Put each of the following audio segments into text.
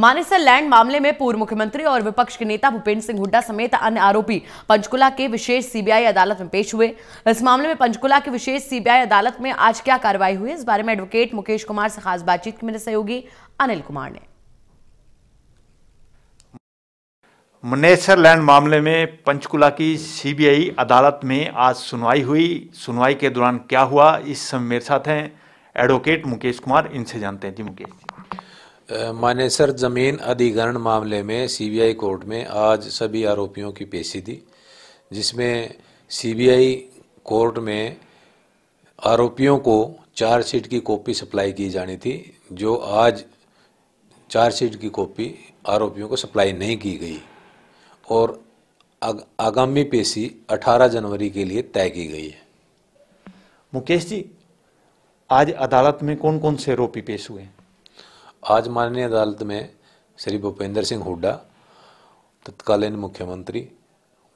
Manesar land मामले में पूर्व मुख्यमंत्री और विपक्ष के नेता भूपेंद्र सिंह हुड्डा समेत अन्य आरोपी पंचकुला के विशेष सीबीआई अदालत में पेश हुए इस मामले में पंचकुला की विशेष सीबीआई अदालत में आज क्या कार्रवाई हुई इस बारे में एडवोकेट मुकेश कुमार से खास बातचीत की मेरे सहयोगी अनिल कुमार ने मनेसर लैंड मामले में पंचकुला की सीबीआई अदालत में आज सुनवाई हुई सुनवाई के दौरान क्या हुआ इस समय मेरे साथ हैं एडवोकेट मुकेश कुमार इनसे जानते हैं जी मुकेश जी मानेसर जमीन अधिग्रहण मामले में सीबीआई कोर्ट में आज सभी आरोपियों की पेशी दी जिसमें सीबीआई कोर्ट में आरोपियों को चार्जशीट की कॉपी सप्लाई की जानी थी जो आज चार्जशीट की कॉपी आरोपियों को सप्लाई नहीं की गई और आगामी पेशी 18 जनवरी के लिए तय की गई है मुकेश जी आज अदालत में कौन कौन से आरोपी पेश हुए हैं आज माननीय अदालत में श्री भूपेंद्र सिंह हुड्डा तत्कालीन मुख्यमंत्री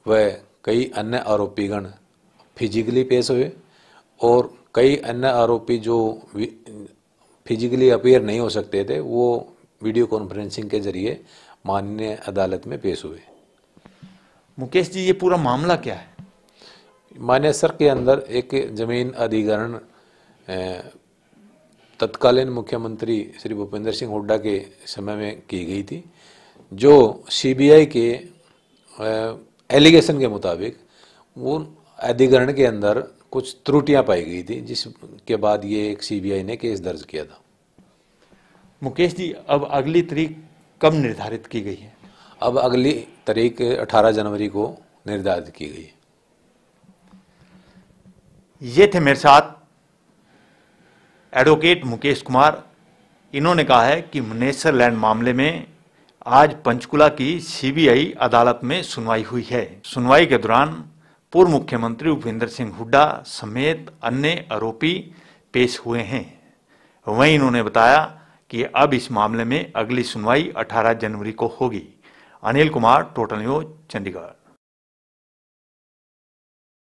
व कई अन्य आरोपीगण फिजिकली पेश हुए और कई अन्य आरोपी जो फिजिकली अपेयर नहीं हो सकते थे वो वीडियो कॉन्फ्रेंसिंग के जरिए माननीय अदालत में पेश हुए मुकेश जी ये पूरा मामला क्या है मानेसर के अंदर एक जमीन अधिग्रहण तत्कालीन मुख्यमंत्री श्री भूपेंद्र सिंह हुड्डा के समय में की गई थी जो सीबीआई के एलिगेशन के मुताबिक वो अधिग्रहण के अंदर कुछ त्रुटियां पाई गई थी जिसके बाद ये एक सीबीआई ने केस दर्ज किया था मुकेश जी अब अगली तारीख कब निर्धारित की गई है अब अगली तारीख 18 जनवरी को निर्धारित की गई है ये थे मेरे साथ एडवोकेट मुकेश कुमार इन्होंने कहा है कि मुनेसर लैंड मामले में आज पंचकुला की सीबीआई अदालत में सुनवाई हुई है सुनवाई के दौरान पूर्व मुख्यमंत्री उपेंद्र सिंह हुड्डा समेत अन्य आरोपी पेश हुए हैं वहीं इन्होंने बताया कि अब इस मामले में अगली सुनवाई 18 जनवरी को होगी अनिल कुमार टोटल न्यूज चंडीगढ़